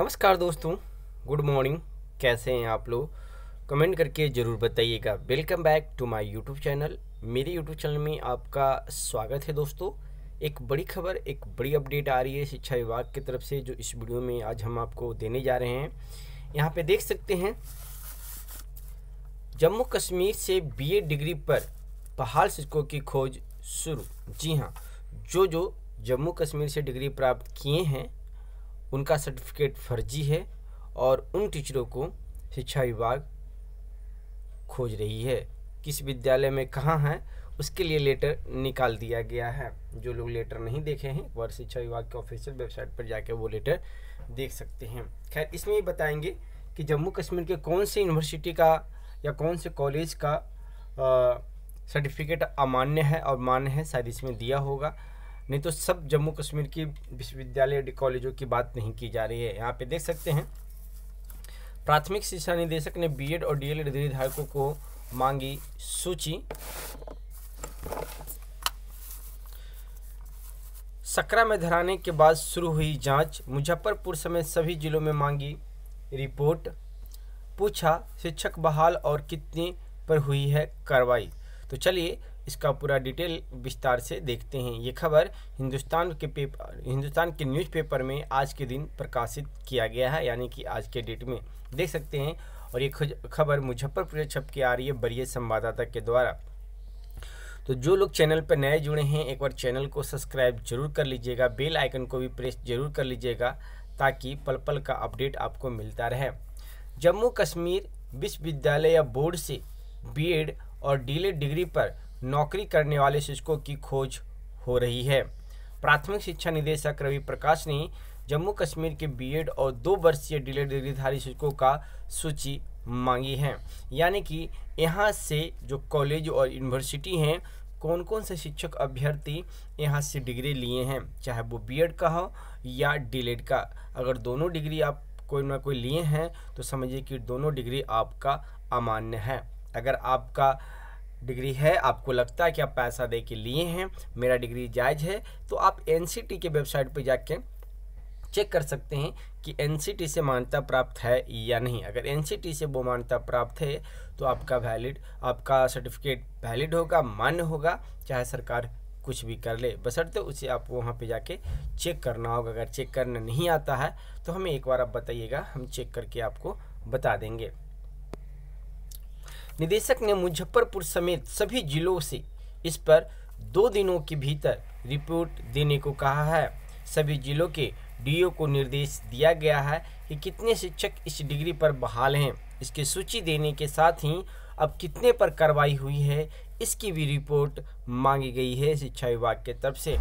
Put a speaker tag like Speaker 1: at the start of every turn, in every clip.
Speaker 1: नमस्कार दोस्तों good morning कैसे हैं आप लोग कमेंट करके ज़रूर बताइएगा welcome back to my YouTube channel मेरे यूट्यूब चैनल में आपका स्वागत है दोस्तों एक बड़ी खबर एक बड़ी अपडेट आ रही है शिक्षा विभाग की तरफ से जो इस वीडियो में आज हम आपको देने जा रहे हैं यहाँ पे देख सकते हैं जम्मू कश्मीर से बी डिग्री पर बहाल शिक्षकों की खोज शुरू जी हाँ जो जो जम्मू कश्मीर से डिग्री प्राप्त किए हैं उनका सर्टिफिकेट फर्जी है और उन टीचरों को शिक्षा विभाग खोज रही है किस विद्यालय में कहाँ है उसके लिए लेटर निकाल दिया गया है जो लोग लेटर नहीं देखे हैं वह शिक्षा विभाग के ऑफिशियल वेबसाइट पर जाकर वो लेटर देख सकते हैं खैर इसमें ये बताएंगे कि जम्मू कश्मीर के कौन से यूनिवर्सिटी का या कौन से कॉलेज का सर्टिफिकेट अमान्य है और मान्य है शायद इसमें दिया होगा नहीं तो सब जम्मू कश्मीर की विश्वविद्यालय कॉलेजों की बात नहीं की जा रही है यहाँ पे देख सकते हैं प्राथमिक शिक्षा निदेशक ने बीएड और डीएलएड एड धारकों को मांगी सूची सकरा में धराने के बाद शुरू हुई जांच मुजफ्फरपुर समेत सभी जिलों में मांगी रिपोर्ट पूछा शिक्षक बहाल और कितनी पर हुई है कार्रवाई तो चलिए इसका पूरा डिटेल विस्तार से देखते हैं ये खबर हिंदुस्तान के पेपर हिंदुस्तान के न्यूज़पेपर में आज के दिन प्रकाशित किया गया है यानी कि आज के डेट में देख सकते हैं और ये खबर मुजफ्फरपुर छप के आ रही है बरिए संवाददाता के द्वारा तो जो लोग चैनल पर नए जुड़े हैं एक बार चैनल को सब्सक्राइब जरूर कर लीजिएगा बेल आइकन को भी प्रेस जरूर कर लीजिएगा ताकि पल पल का अपडेट आपको मिलता रहे जम्मू कश्मीर विश्वविद्यालय या बोर्ड से बीएड और डीलेड डिग्री पर नौकरी करने वाले शिक्षकों की खोज हो रही है प्राथमिक शिक्षा निदेशक रवि प्रकाश ने जम्मू कश्मीर के बीएड और दो वर्षीय डिलेड डिग्रीधारी शिक्षकों का सूची मांगी है यानी कि यहाँ से जो कॉलेज और यूनिवर्सिटी हैं कौन कौन से शिक्षक अभ्यर्थी यहाँ से डिग्री लिए हैं चाहे वो बीएड का हो या डीलेड का अगर दोनों डिग्री आप कोई ना कोई लिए हैं तो समझिए कि दोनों डिग्री आपका अमान्य है अगर आपका डिग्री है आपको लगता है कि आप पैसा दे के लिए हैं मेरा डिग्री जायज़ है तो आप एन के वेबसाइट पर जाके चेक कर सकते हैं कि एन से मान्यता प्राप्त है या नहीं अगर एन से वो मान्यता प्राप्त है तो आपका वैलिड आपका सर्टिफिकेट वैलिड होगा मान्य होगा चाहे सरकार कुछ भी कर ले बसरते उसे आप वहाँ पे जाके चेक करना होगा अगर चेक करना नहीं आता है तो हमें एक बार आप बताइएगा हम चेक करके आपको बता देंगे निदेशक ने मुजफ्फरपुर समेत सभी जिलों से इस पर दो दिनों के भीतर रिपोर्ट देने को कहा है सभी जिलों के डीओ को निर्देश दिया गया है कि कितने शिक्षक इस डिग्री पर बहाल हैं इसकी सूची देने के साथ ही अब कितने पर कार्रवाई हुई है इसकी भी रिपोर्ट मांगी गई है शिक्षा विभाग के तरफ से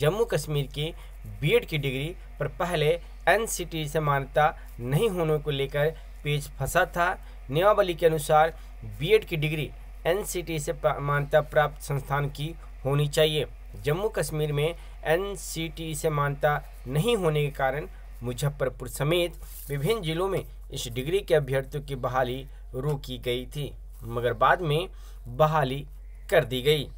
Speaker 1: जम्मू कश्मीर के बीएड की डिग्री पर पहले एन से मान्यता नहीं होने को लेकर पेज फंसा था नियमावली के अनुसार बीएड की डिग्री एनसीटी से मान्यता प्राप्त संस्थान की होनी चाहिए जम्मू कश्मीर में एनसीटी से मान्यता नहीं होने के कारण मुजफ्फरपुर समेत विभिन्न जिलों में इस डिग्री के अभ्यर्थियों की बहाली रोकी गई थी मगर बाद में बहाली कर दी गई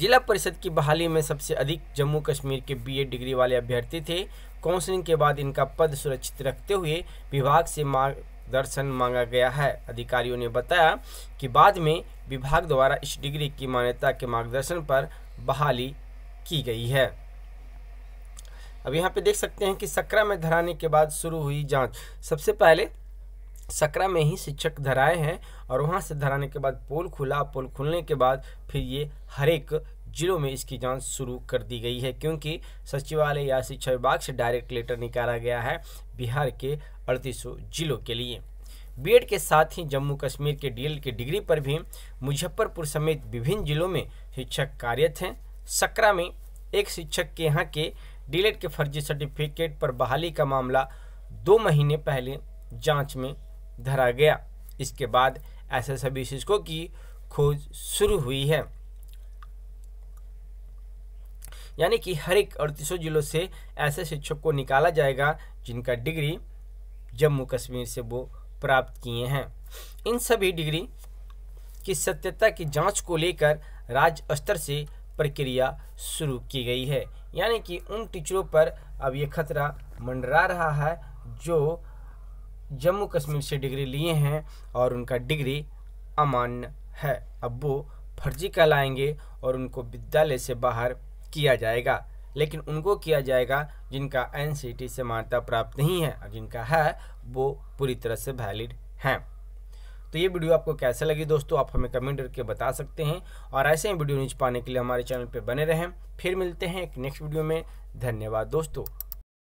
Speaker 1: जिला परिषद की बहाली में सबसे अधिक जम्मू कश्मीर के बीए डिग्री वाले अभ्यर्थी थे काउंसलिंग के बाद इनका पद सुरक्षित रखते हुए विभाग से दर्शन मांगा गया है अधिकारियों ने बताया कि बाद में विभाग द्वारा इस डिग्री की मान्यता के मार्गदर्शन पर बहाली की गई है अब यहाँ पे देख सकते हैं कि सकरा में धराने के बाद शुरू हुई जांच सबसे पहले सकरा में ही शिक्षक धराए हैं और वहाँ से धराने के बाद पोल खुला पोल खुलने के बाद फिर ये हर एक जिलों में इसकी जांच शुरू कर दी गई है क्योंकि सचिवालय या शिक्षा विभाग से डायरेक्ट लेटर निकाला गया है बिहार के अड़तीस जिलों के लिए बी के साथ ही जम्मू कश्मीर के डी की डिग्री पर भी मुजफ्फरपुर समेत विभिन्न जिलों में शिक्षक कार्यरत हैं सकरा में एक शिक्षक के यहाँ के डी के फर्जी सर्टिफिकेट पर बहाली का मामला दो महीने पहले जांच में धरा गया इसके बाद ऐसे सभी शिक्षकों की खोज शुरू हुई है यानी कि हर एक अड़तीसों जिलों से ऐसे शिक्षक को निकाला जाएगा जिनका डिग्री जम्मू कश्मीर से वो प्राप्त किए हैं इन सभी डिग्री की सत्यता की जांच को लेकर राज्य स्तर से प्रक्रिया शुरू की गई है यानी कि उन टीचरों पर अब ये खतरा मंडरा रहा है जो जम्मू कश्मीर से डिग्री लिए हैं और उनका डिग्री अमान्य है अब वो फर्जी कहलाएंगे और उनको विद्यालय से बाहर किया जाएगा लेकिन उनको किया जाएगा जिनका एन से मान्यता प्राप्त नहीं है और जिनका है वो पूरी तरह से वैलिड हैं तो ये वीडियो आपको कैसे लगी दोस्तों आप हमें कमेंट करके बता सकते हैं और ऐसे ही वीडियो नीच पाने के लिए हमारे चैनल पर बने रहें फिर मिलते हैं एक नेक्स्ट वीडियो में धन्यवाद दोस्तों